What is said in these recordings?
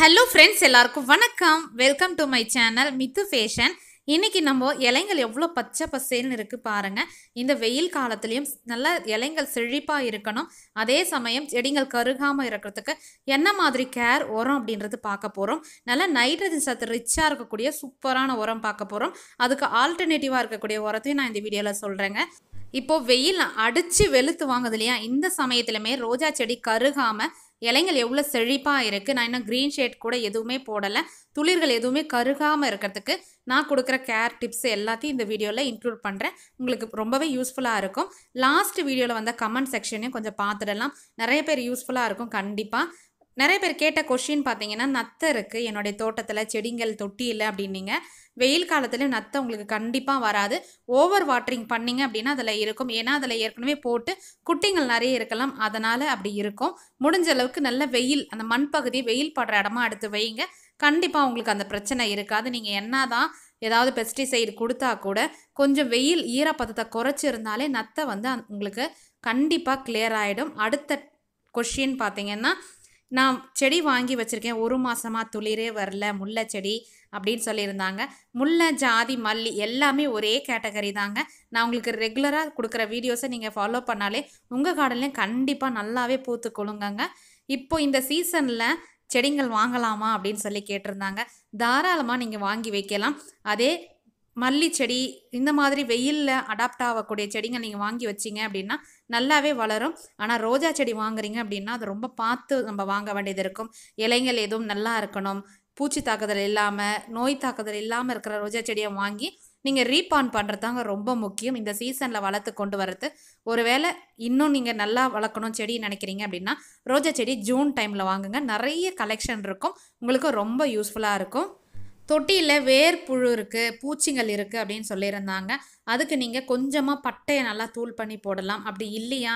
Hello friends எல்லாருக்கும் வணக்கம் welcome to my channel Mithu fashion இன்றைக்கி நம்ம இலைங்கள் எவ்வளோ பச்சை பசேல்னு இருக்குது பாருங்கள் இந்த வெயில் காலத்துலேயும் நல்லா இலைங்கள் செழிப்பாக இருக்கணும் அதே சமயம் செடிகள் கருகாமல் இருக்கிறதுக்கு என்ன மாதிரி கேர் உரம் அப்படின்றது பார்க்க போகிறோம் நல்லா நைட்ரஜன் சத்து ரிச்சாக இருக்கக்கூடிய சூப்பரான உரம் பார்க்க போகிறோம் அதுக்கு ஆல்டர்னேட்டிவாக இருக்கக்கூடிய உரத்தையும் நான் இந்த வீடியோவில் சொல்கிறேங்க இப்போது வெயில் அடித்து வெளுத்து வாங்குது இல்லையா இந்த சமயத்துலையுமே ரோஜா செடி கருகாமல் இலைங்கள் எவ்வளோ செழிப்பாக இருக்குது நான் இன்னும் க்ரீன் ஷேட் கூட எதுவுமே போடலை துளிர்கள் எதுவுமே கருகாமல் இருக்கிறதுக்கு நான் கொடுக்குற கேர் டிப்ஸ் எல்லாத்தையும் இந்த வீடியோவில் இன்க்ளூட் பண்ணுறேன் உங்களுக்கு ரொம்பவே யூஸ்ஃபுல்லாக இருக்கும் லாஸ்ட் வீடியோவில் வந்த கமெண்ட் செக்ஷனையும் கொஞ்சம் பார்த்துடலாம் நிறைய பேர் யூஸ்ஃபுல்லாக இருக்கும் கண்டிப்பாக நிறைய பேர் கேட்ட கொஷின் பார்த்தீங்கன்னா நத்தை இருக்குது என்னுடைய தோட்டத்தில் செடிங்கள் தொட்டியில் அப்படின்னீங்க வெயில் காலத்தில் நத்தை உங்களுக்கு கண்டிப்பாக வராது ஓவர் வாட்டரிங் பண்ணிங்க அப்படின்னா அதில் இருக்கும் ஏன்னா அதில் ஏற்கனவே போட்டு குட்டிங்கள் நிறைய இருக்கலாம் அதனால் அப்படி இருக்கும் முடிஞ்ச அளவுக்கு நல்ல வெயில் அந்த மண் வெயில் படுற இடமா எடுத்து வைங்க கண்டிப்பாக உங்களுக்கு அந்த பிரச்சனை இருக்காது நீங்கள் என்ன தான் ஏதாவது பெஸ்டிசைடு கொடுத்தா கூட கொஞ்சம் வெயில் ஈரப்பதத்தை குறைச்சிருந்தாலே நத்தை வந்து உங்களுக்கு கண்டிப்பாக கிளியர் ஆகிடும் அடுத்த கொஷின் பார்த்தீங்கன்னா நான் செடி வாங்கி வச்சுருக்கேன் ஒரு மாதமாக துளிரே வரல முல்லை செடி அப்படின்னு சொல்லியிருந்தாங்க முல்லை ஜாதி மல்லி எல்லாமே ஒரே கேட்டகரி தாங்க நான் உங்களுக்கு ரெகுலராக கொடுக்குற வீடியோஸை நீங்கள் ஃபாலோ பண்ணாலே உங்கள் கார்டன்லேயும் கண்டிப்பாக நல்லாவே பூத்து கொழுங்கங்க இப்போ இந்த சீசனில் செடிகள் வாங்கலாமா அப்படின்னு சொல்லி கேட்டிருந்தாங்க தாராளமாக நீங்கள் வாங்கி வைக்கலாம் அதே மல்லி செடி இந்த மாதிரி வெயிலில் அடாப்ட் ஆகக்கூடிய செடிங்க நீங்கள் வாங்கி வச்சிங்க அப்படின்னா நல்லாவே வளரும் ஆனால் ரோஜா செடி வாங்குறீங்க அப்படின்னா அது ரொம்ப பார்த்து நம்ம வாங்க வேண்டியது இருக்கும் இலைகள் எதுவும் நல்லா இருக்கணும் பூச்சி தாக்குதல் இல்லாமல் நோய் தாக்குதல் இல்லாமல் இருக்கிற ரோஜா செடியை வாங்கி நீங்கள் ரீபான் பண்ணுறதாங்க ரொம்ப முக்கியம் இந்த சீசனில் வளர்த்து கொண்டு வரது ஒருவேளை இன்னும் நீங்கள் நல்லா வளர்க்கணும் செடி நினைக்கிறீங்க அப்படின்னா ரோஜா செடி ஜூன் டைமில் வாங்குங்க நிறைய கலெக்ஷன் இருக்கும் உங்களுக்கு ரொம்ப யூஸ்ஃபுல்லாக இருக்கும் தொட்டியில் வேர்புழு இருக்குது பூச்சிகள் இருக்குது அப்படின்னு சொல்லியிருந்தாங்க அதுக்கு நீங்கள் கொஞ்சமாக பட்டையை நல்லா தூள் பண்ணி போடலாம் அப்படி இல்லையா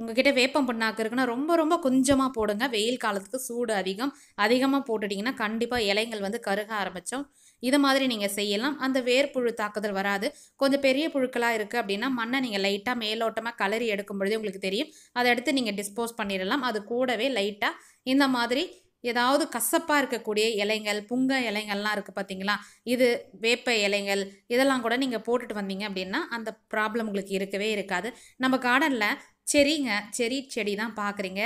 உங்ககிட்ட வேப்பம் புண்ணாக்கு இருக்குன்னா ரொம்ப ரொம்ப கொஞ்சமாக போடுங்க வெயில் காலத்துக்கு சூடு அதிகம் அதிகமாக போட்டுட்டிங்கன்னா கண்டிப்பாக இலைகள் வந்து கருக ஆரம்பித்தோம் இது மாதிரி நீங்கள் செய்யலாம் அந்த வேர்ப்புழு தாக்குதல் வராது கொஞ்சம் பெரிய புழுக்களாக இருக்குது அப்படின்னா மண்ணை நீங்கள் லைட்டாக மேலோட்டமாக கலரி எடுக்கும் பொழுது உங்களுக்கு தெரியும் அதை எடுத்து நீங்கள் டிஸ்போஸ் பண்ணிடலாம் அது கூடவே லைட்டாக இந்த மாதிரி ஏதாவது கசப்பாக இருக்கக்கூடிய இலைங்கள் புங்க இலைங்கள்லாம் இருக்குது பார்த்தீங்களா இது வேப்ப இலைகள் இதெல்லாம் கூட நீங்கள் போட்டுட்டு வந்தீங்க அப்படின்னா அந்த ப்ராப்ளம் உங்களுக்கு இருக்கவே இருக்காது நம்ம கார்டனில் செரிங்க செரி செடி தான் பார்க்குறீங்க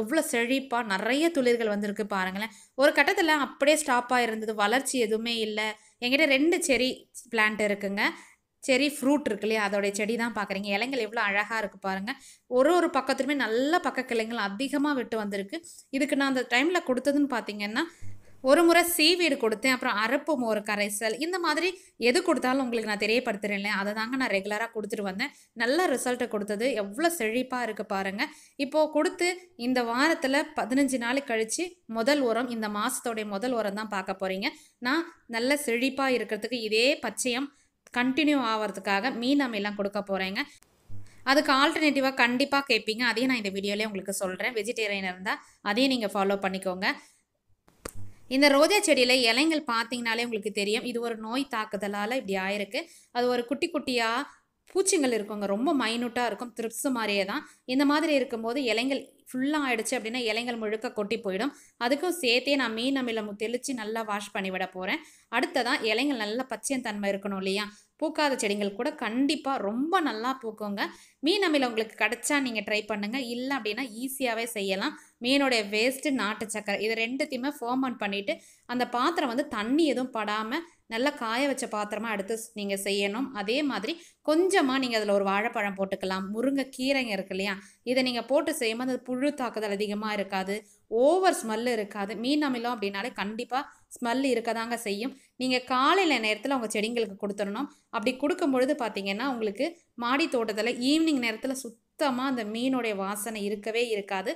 எவ்வளோ செழிப்பாக நிறைய துளிர்கள் வந்திருக்கு பாருங்களேன் ஒரு கட்டத்தில் அப்படியே ஸ்டாப்பாக இருந்தது வளர்ச்சி எதுவுமே இல்லை என்கிட்ட ரெண்டு செரி பிளான்ட் இருக்குங்க செரி ஃப்ரூட் இருக்கு இல்லையா அதோடைய செடி தான் பார்க்குறீங்க இலைங்கள் எவ்வளோ அழகாக இருக்குது பாருங்கள் ஒரு ஒரு பக்கத்துலையுமே நல்ல பக்க கிளைங்கள் அதிகமாக விட்டு வந்திருக்கு இதுக்கு நான் அந்த டைமில் கொடுத்ததுன்னு பார்த்தீங்கன்னா ஒரு முறை சீவீடு கொடுத்தேன் அப்புறம் அரப்பு மோர் கரைசல் இந்த மாதிரி எது கொடுத்தாலும் உங்களுக்கு நான் தெரியப்படுத்துகிறேன் இல்லையா அதை தாங்க நான் ரெகுலராக கொடுத்துட்டு வந்தேன் நல்ல ரிசல்ட்டை கொடுத்தது எவ்வளோ செழிப்பாக இருக்குது பாருங்கள் இப்போது கொடுத்து இந்த வாரத்தில் பதினஞ்சு நாள் கழித்து முதல் உரம் இந்த மாதத்தோடைய முதல் உரம் தான் பார்க்க போகிறீங்க நான் நல்ல செழிப்பாக இருக்கிறதுக்கு இதே பச்சையம் கண்டினியூ ஆகிறதுக்காக மீன் அம்மிலாம் கொடுக்க போகிறேங்க அதுக்கு ஆல்டர்னேட்டிவாக கண்டிப்பாக கேட்பீங்க அதையும் நான் இந்த வீடியோலேயே உங்களுக்கு சொல்கிறேன் வெஜிடேரியன் இருந்தால் அதையும் நீங்கள் ஃபாலோ பண்ணிக்கோங்க இந்த ரோஜா செடியில் இலைங்கள் பார்த்தீங்கனாலே உங்களுக்கு தெரியும் இது ஒரு நோய் தாக்குதலால் இப்படி ஆயிருக்கு அது ஒரு குட்டி குட்டியாக பூச்சிங்கள் இருக்குங்க ரொம்ப மைனூட்டாக இருக்கும் த்ரிப்ஸ் மாதிரியே தான் இந்த மாதிரி இருக்கும்போது இலைங்கள் ஃபுல்லாக ஆயிடுச்சு அப்படின்னா இலைங்கள் முழுக்க கொட்டி போயிடும் அதுக்கும் சேர்த்தே நான் மீன் அமிலம் தெளித்து நல்லா வாஷ் பண்ணி விட போகிறேன் அடுத்ததான் இலைங்கள் நல்லா பச்சையன் தன்மை இருக்கணும் இல்லையா பூக்காத செடிகள் கூட கண்டிப்பாக ரொம்ப நல்லா பூக்குங்க மீன் அமிலம் உங்களுக்கு கிடச்சா நீங்கள் ட்ரை பண்ணுங்கள் இல்லை அப்படின்னா ஈஸியாகவே செய்யலாம் மீனுடைய வேஸ்ட்டு நாட்டு சக்கரை இது ரெண்டுத்தையுமே ஃபோர்மெண்ட் பண்ணிவிட்டு அந்த பாத்திரம் வந்து தண்ணி எதுவும் படாமல் நல்லா காய வச்ச பாத்திரமாக எடுத்து நீங்கள் செய்யணும் அதே மாதிரி கொஞ்சமாக நீங்கள் அதில் ஒரு வாழைப்பழம் போட்டுக்கலாம் முருங்கை கீரைங்க இருக்கு இல்லையா இதை நீங்கள் போட்டு செய்யும்போது அது புழு தாக்குதல் அதிகமாக இருக்காது ஓவர் ஸ்மெல் இருக்காது மீன் அமிலம் அப்படின்னாலே கண்டிப்பாக ஸ்மெல் இருக்கதாங்க செய்யும் நீங்கள் காலையில் நேரத்தில் உங்கள் செடிங்களுக்கு கொடுத்துடணும் அப்படி கொடுக்கும் பொழுது பார்த்தீங்கன்னா உங்களுக்கு மாடி தோட்டத்தில் ஈவினிங் நேரத்தில் சுத்தமாக அந்த மீனுடைய வாசனை இருக்கவே இருக்காது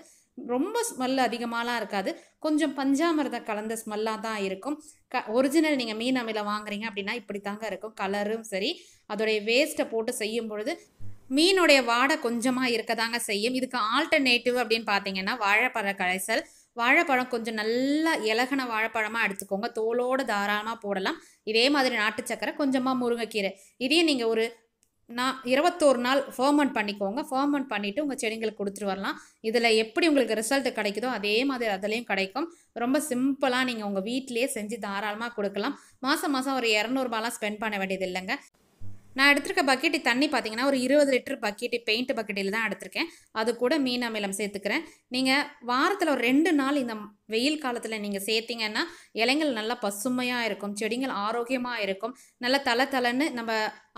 ரொம்ப ஸ்மெல் அதிகமாலாம் இருக்காது கொஞ்சம் பஞ்சாமிரதம் கலந்த ஸ்மெல்லாக தான் இருக்கும் க ஒரிஜினல் நீங்கள் மீன் அமில வாங்குறீங்க அப்படின்னா இப்படி தாங்க இருக்கும் கலரும் சரி அதோடைய வேஸ்ட்டை போட்டு செய்யும் பொழுது மீனுடைய வாடை கொஞ்சமாக இருக்க தாங்க செய்யும் இதுக்கு ஆல்டர்னேட்டிவ் அப்படின்னு பார்த்தீங்கன்னா வாழைப்பழ கரைசல் வாழைப்பழம் கொஞ்சம் நல்லா இலகன வாழைப்பழமாக எடுத்துக்கோங்க தோலோடு தாராளமாக போடலாம் இதே மாதிரி நாட்டு சக்கரை கொஞ்சமாக முருங்கைக்கீரை இதையும் நீங்கள் ஒரு நான் இருபத்தோரு நாள் ஃபர்மெண்ட் பண்ணிக்கோங்க ஃபர்மெண்ட் பண்ணிவிட்டு உங்கள் செடிங்களுக்கு கொடுத்துட்டு வரலாம் இதில் எப்படி உங்களுக்கு ரிசல்ட் கிடைக்குதோ அதே மாதிரி அதுலேயும் கிடைக்கும் ரொம்ப சிம்பிளாக நீங்கள் உங்கள் வீட்டிலே செஞ்சு தாராளமாக கொடுக்கலாம் மாதம் மாதம் ஒரு இரநூறுபாலாம் ஸ்பெண்ட் பண்ண வேண்டியது இல்லைங்க நான் எடுத்திருக்க பக்கெட்டு தண்ணி பார்த்தீங்கன்னா ஒரு இருபது லிட்டர் பக்கெட்டு பெயிண்ட் பக்கெட்டில் தான் எடுத்திருக்கேன் அது கூட மீன் அமிலம் சேர்த்துக்கிறேன் நீங்கள் வாரத்தில் ஒரு ரெண்டு நாள் இந்த வெயில் காலத்தில் நீங்கள் சேர்த்திங்கன்னா இலைங்கள் நல்லா பசுமையாக இருக்கும் செடிகள் ஆரோக்கியமாக இருக்கும் நல்லா தலை தலைன்னு நம்ம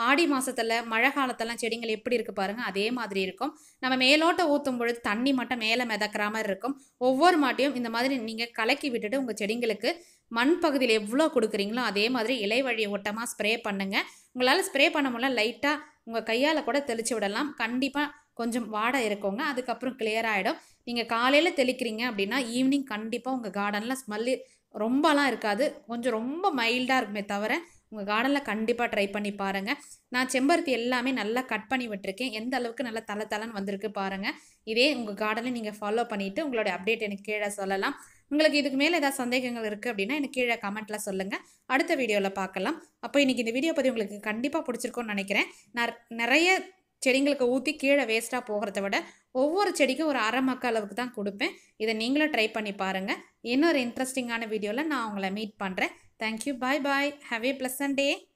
ஆடி மாதத்தில் மழை காலத்தெல்லாம் செடிகள் எப்படி இருக்குது பாருங்கள் அதே மாதிரி இருக்கும் நம்ம மேலோட்ட ஊற்றும் பொழுது தண்ணி மட்டும் மேலே மிதக்கிற மாதிரி இருக்கும் ஒவ்வொரு மாட்டியும் இந்த மாதிரி நீங்கள் கலக்கி விட்டுட்டு உங்கள் செடிங்களுக்கு மண் பகுதியில் எவ்வளோ கொடுக்குறீங்களோ அதே மாதிரி இலை வழி ஓட்டமாக ஸ்ப்ரே பண்ணுங்கள் உங்களால் ஸ்ப்ரே பண்ண முடியல லைட்டாக உங்கள் கையால் கூட தெளித்து விடலாம் கண்டிப்பாக கொஞ்சம் வாடை இருக்கோங்க அதுக்கப்புறம் கிளியர் ஆகிடும் நீங்கள் காலையில் தெளிக்கிறீங்க அப்படின்னா ஈவினிங் கண்டிப்பாக உங்கள் கார்டனில் ஸ்மெல்லு ரொம்பலாம் இருக்காது கொஞ்சம் ரொம்ப மைல்டாக இருக்குமே தவிர உங்கள் கார்டனில் கண்டிப்பாக ட்ரை பண்ணி பாருங்கள் நான் செம்பருத்தி எல்லாமே நல்லா கட் பண்ணி விட்டுருக்கேன் எந்த அளவுக்கு நல்லா தலை தலைன்னு வந்திருக்கு பாருங்கள் இதே உங்கள் கார்டனில் நீங்கள் ஃபாலோ பண்ணிவிட்டு உங்களுடைய அப்டேட் எனக்கு கீழே சொல்லலாம் உங்களுக்கு இதுக்கு மேலே ஏதாவது சந்தேகங்கள் இருக்குது அப்படின்னா எனக்கு கீழே கமெண்ட்டில் சொல்லுங்கள் அடுத்த வீடியோவில் பார்க்கலாம் அப்போ இன்றைக்கி இந்த வீடியோ பற்றி உங்களுக்கு கண்டிப்பாக பிடிச்சிருக்கோன்னு நினைக்கிறேன் நான் நிறைய செடிங்களுக்கு ஊற்றி கீழே வேஸ்ட்டாக போகிறத விட ஒவ்வொரு செடிக்கும் ஒரு அரை மக்க அளவுக்கு தான் கொடுப்பேன் இதை நீங்களும் ட்ரை பண்ணி பாருங்கள் இன்னொரு இன்ட்ரெஸ்டிங்கான வீடியோவில் நான் உங்களை மீட் பண்ணுறேன் Thank you. Bye bye. Have a pleasant day.